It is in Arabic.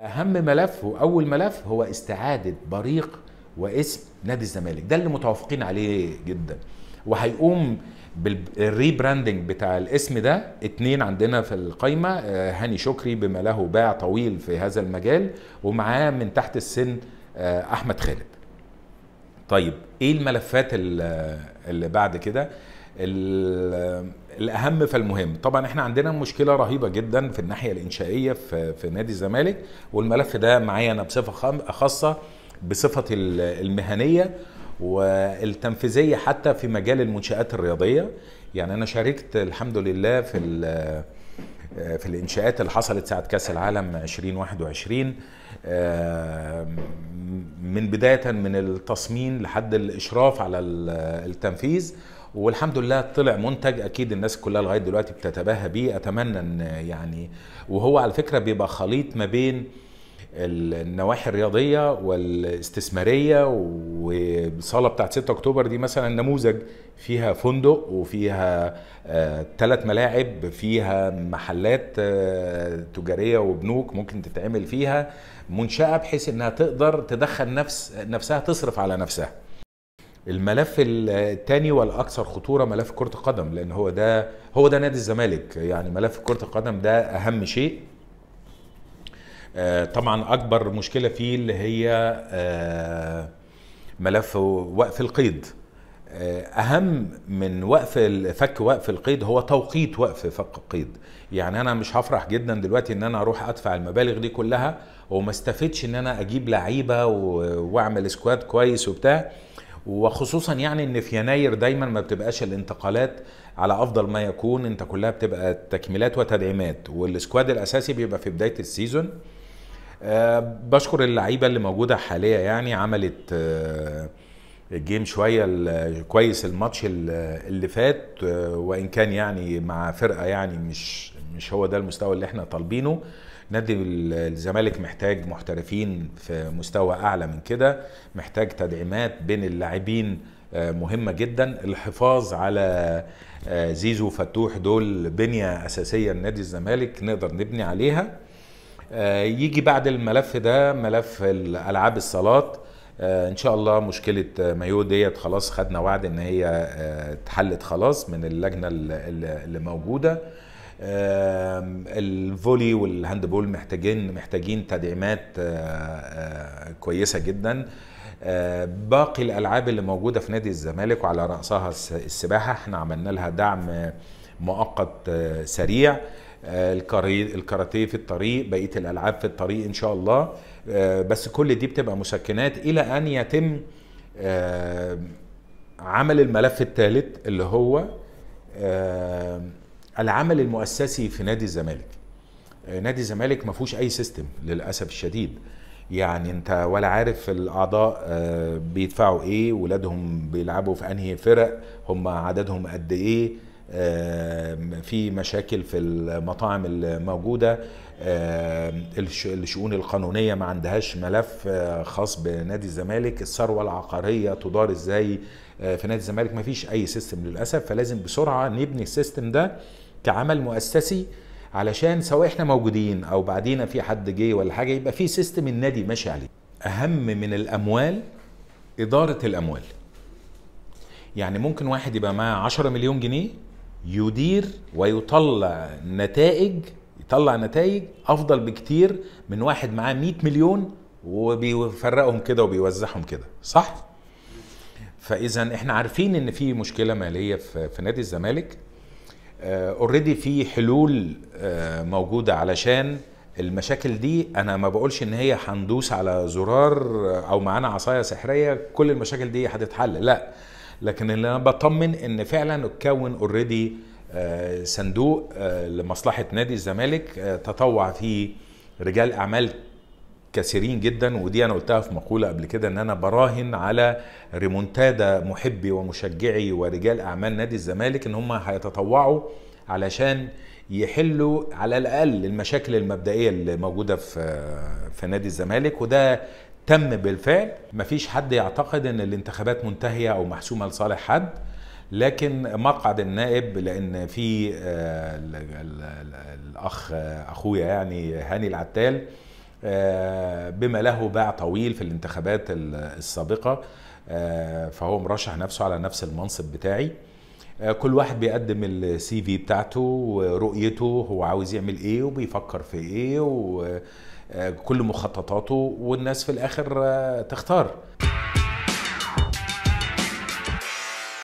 اهم ملف واول ملف هو استعاده بريق واسم نادي الزمالك ده اللي متوافقين عليه جدا وهيقوم بالريبراندنج بتاع الاسم ده اتنين عندنا في القايمه آه، هاني شكري بما له باع طويل في هذا المجال ومعاه من تحت السن آه، احمد خالد طيب ايه الملفات اللي بعد كده الاهم فالمهم طبعا احنا عندنا مشكله رهيبه جدا في الناحيه الانشائيه في, في نادي الزمالك والملف ده معايا انا بصفه خاصه بصفتي المهنيه والتنفيذيه حتى في مجال المنشات الرياضيه يعني انا شاركت الحمد لله في آه، في الانشاءات اللي حصلت ساعه كاس العالم 2021 آه، من بدايه من التصميم لحد الاشراف على التنفيذ والحمد لله طلع منتج اكيد الناس كلها لغايه دلوقتي بتتباهى بيه اتمنى ان يعني وهو على فكره بيبقى خليط ما بين النواحي الرياضيه والاستثماريه والصاله بتاعت 6 اكتوبر دي مثلا نموذج فيها فندق وفيها ثلاث آه، ملاعب فيها محلات آه، تجاريه وبنوك ممكن تتعمل فيها منشاه بحيث انها تقدر تدخل نفس نفسها تصرف على نفسها الملف الثاني والاكثر خطوره ملف كره القدم لان هو ده هو ده نادي الزمالك يعني ملف كره القدم ده اهم شيء آه، طبعا اكبر مشكله فيه اللي هي آه، ملف وقف القيد آه، اهم من وقف فك وقف القيد هو توقيت وقف فك القيد يعني انا مش هفرح جدا دلوقتي ان انا اروح ادفع المبالغ دي كلها وما استفدش ان انا اجيب لعيبه واعمل سكواد كويس وبتاع وخصوصا يعني ان في يناير دايما ما بتبقاش الانتقالات على افضل ما يكون انت كلها بتبقى تكميلات وتدعيمات والسكواد الاساسي بيبقى في بدايه السيزون آه، بشكر اللعيبه اللي موجوده حاليا يعني عملت الجيم آه، شويه كويس الماتش اللي فات آه، وان كان يعني مع فرقه يعني مش مش هو ده المستوى اللي احنا طالبينه نادي الزمالك محتاج محترفين في مستوى اعلى من كده محتاج تدعيمات بين اللاعبين مهمه جدا الحفاظ على زيزو وفتوح دول بنيه اساسيه لنادي الزمالك نقدر نبني عليها آه، يجي بعد الملف ده ملف العاب الصالات آه، ان شاء الله مشكله مايو ديت خلاص خدنا وعد ان هي آه، اتحلت خلاص من اللجنه اللي موجوده الفولي والهاندبول محتاجين محتاجين تدعيمات كويسه جدا باقي الالعاب اللي موجوده في نادي الزمالك وعلى راسها السباحه احنا عملنا لها دعم مؤقت سريع آه، الكاراتيه في الطريق بقيه الالعاب في الطريق ان شاء الله آه، بس كل دي بتبقى مسكنات الى ان يتم آه، عمل الملف الثالث اللي هو العمل المؤسسي في نادي الزمالك نادي الزمالك ما فيهوش اي سيستم للاسف الشديد يعني انت ولا عارف الاعضاء بيدفعوا ايه ولادهم بيلعبوا في انهي فرق هم عددهم قد ايه في مشاكل في المطاعم الموجودة الشؤون القانونية ما عندهاش ملف آه، خاص بنادي الزمالك الثروة العقارية تدار ازاي آه، في نادي الزمالك ما فيش أي سيستم للأسف فلازم بسرعة نبني السيستم ده كعمل مؤسسي علشان سواء احنا موجودين او بعدينا في حد جه ولا حاجه يبقى في سيستم النادي ماشي عليه اهم من الاموال اداره الاموال يعني ممكن واحد يبقى معاه 10 مليون جنيه يدير ويطلع نتائج يطلع نتائج افضل بكتير من واحد معاه 100 مليون وبيفرقهم كده وبيوزعهم كده صح فاذا احنا عارفين ان في مشكله ماليه في في نادي الزمالك اوريدي آه، في حلول آه، موجوده علشان المشاكل دي انا ما بقولش ان هي هندوس على زرار او معانا عصايه سحريه كل المشاكل دي هتتحل لا لكن اللي انا بطمن ان فعلا اتكون اوريدي آه، صندوق آه، لمصلحه نادي الزمالك آه، تطوع فيه رجال اعمال كثيرين جدا ودي انا قلتها في مقوله قبل كده ان انا براهن على ريمونتادا محبي ومشجعي ورجال اعمال نادي الزمالك ان هم هيتطوعوا علشان يحلوا على الاقل المشاكل المبدئيه اللي موجوده في في نادي الزمالك وده تم بالفعل مفيش حد يعتقد ان الانتخابات منتهيه او محسومه لصالح حد لكن مقعد النائب لان في آه، الاخ آه، اخويا يعني هاني العتال آه، بما له باع طويل في الانتخابات السابقه فهو مرشح نفسه على نفس المنصب بتاعي آه، كل واحد بيقدم السي في بتاعته ورؤيته هو عاوز يعمل ايه وبيفكر في ايه وكل آه، مخططاته والناس في الاخر آه، تختار